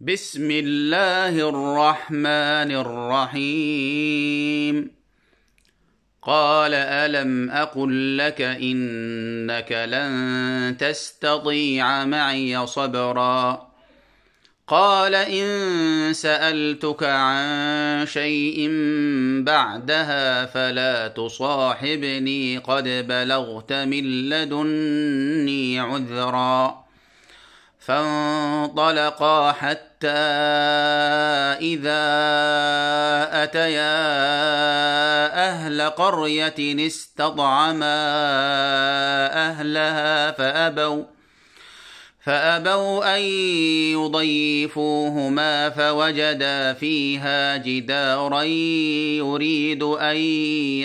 بسم الله الرحمن الرحيم قال الم اقل لك انك لن تستطيع معي صبرا قال ان سالتك عن شيء بعدها فلا تصاحبني قد بلغت من لدني عذرا فانطلقا حتى إذا أتيا أهل قرية استطعما أهلها فأبوا فأبوا أن يضيفوهما فوجدا فيها جدارا يريد أن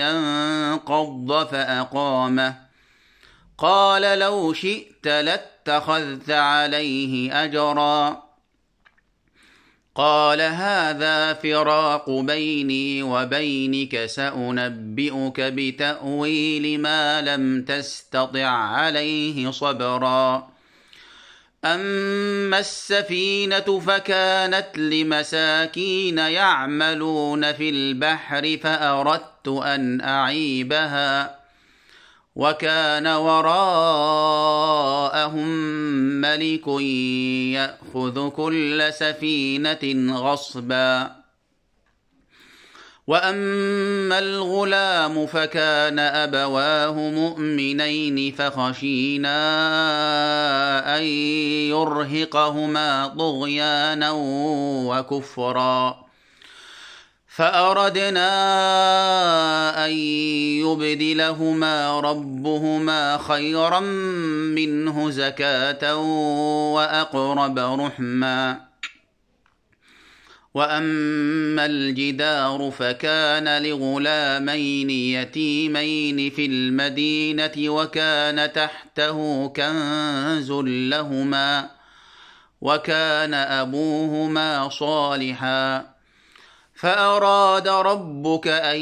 ينقض فأقامه قال لو شئت لت اتخذت عليه اجرا قال هذا فراق بيني وبينك سانبئك بتاويل ما لم تستطع عليه صبرا اما السفينه فكانت لمساكين يعملون في البحر فاردت ان اعيبها وكان وراءهم ملك ياخذ كل سفينه غصبا واما الغلام فكان ابواه مؤمنين فخشينا ان يرهقهما طغيانا وكفرا فاردنا أن يبدلهما ربهما خيرا منه زكاة وأقرب رحما وأما الجدار فكان لغلامين يتيمين في المدينة وكان تحته كنز لهما وكان أبوهما صالحاً فأراد ربك أن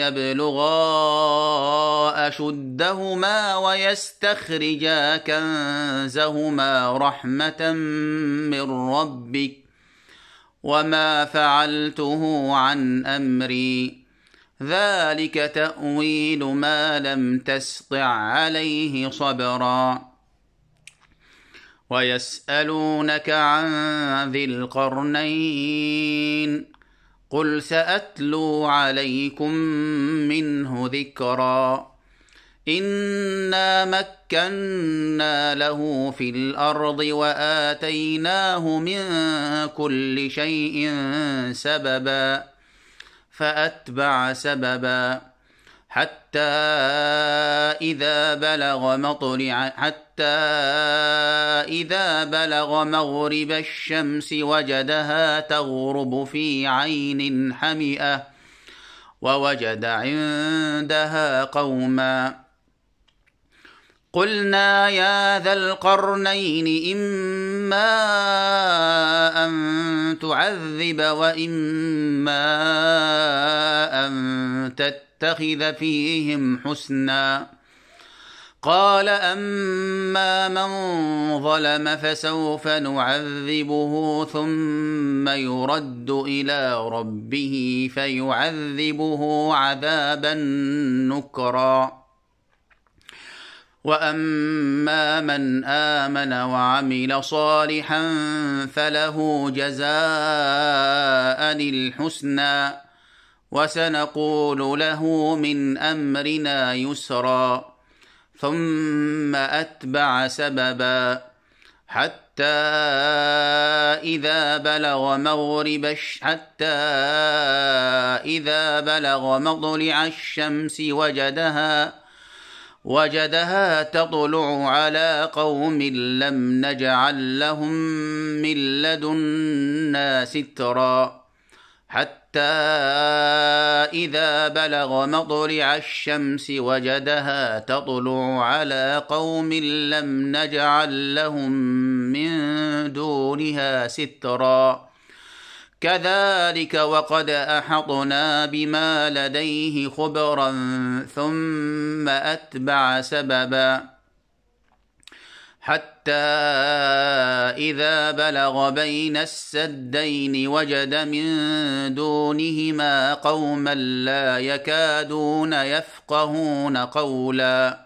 يبلغا أشدهما ويستخرجا كنزهما رحمة من ربك وما فعلته عن أمري ذلك تأويل ما لم تسطع عليه صبرا ويسألونك عن ذي القرنين قل ساتلو عليكم منه ذكرا انا مكنا له في الارض واتيناه من كل شيء سببا فاتبع سببا حتى إذا بلغ مطلع حتى إذا بلغ مغرب الشمس وجدها تغرب في عين حمئة ووجد عندها قوما قلنا يا ذا القرنين إما أن تعذب وإما أن تتخذ فيهم حسنا قال أما من ظلم فسوف نعذبه ثم يرد إلى ربه فيعذبه عذابا نكرا واما من امن وعمل صالحا فله جزاء الحسنى وسنقول له من امرنا يسرا ثم اتبع سببا حتى إذا بلغ مغرب حتى إذا بلغ مطلع الشمس وجدها وجدها تطلع على قوم لم نجعل لهم من لدنا سترا حتى اذا بلغ مطلع الشمس وجدها تطلع على قوم لم نجعل لهم من دونها سترا كذلك وقد احطنا بما لديه خبرا ثم اتبع سببا حتى اذا بلغ بين السدين وجد من دونهما قوما لا يكادون يفقهون قولا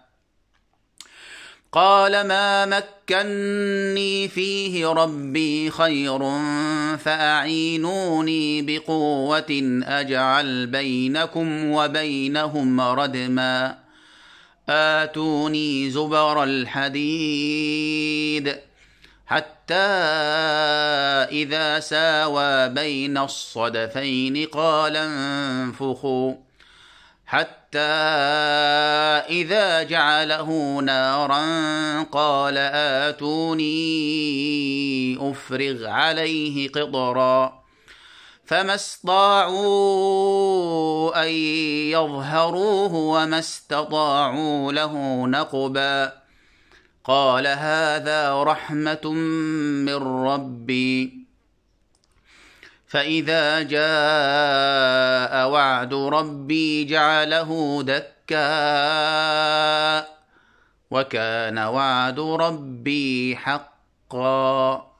قال ما مكني فيه ربي خير فأعينوني بقوة أجعل بينكم وبينهم ردما آتوني زبر الحديد حتى إذا ساوى بين الصدفين قال انفخوا حتى فإذا جعله نارا قال آتوني أفرغ عليه قطرا فما استطاعوا أن يظهروه وما استطاعوا له نقبا قال هذا رحمة من ربي فإذا جاء وعد ربي جعله دكا وكان وعد ربي حقا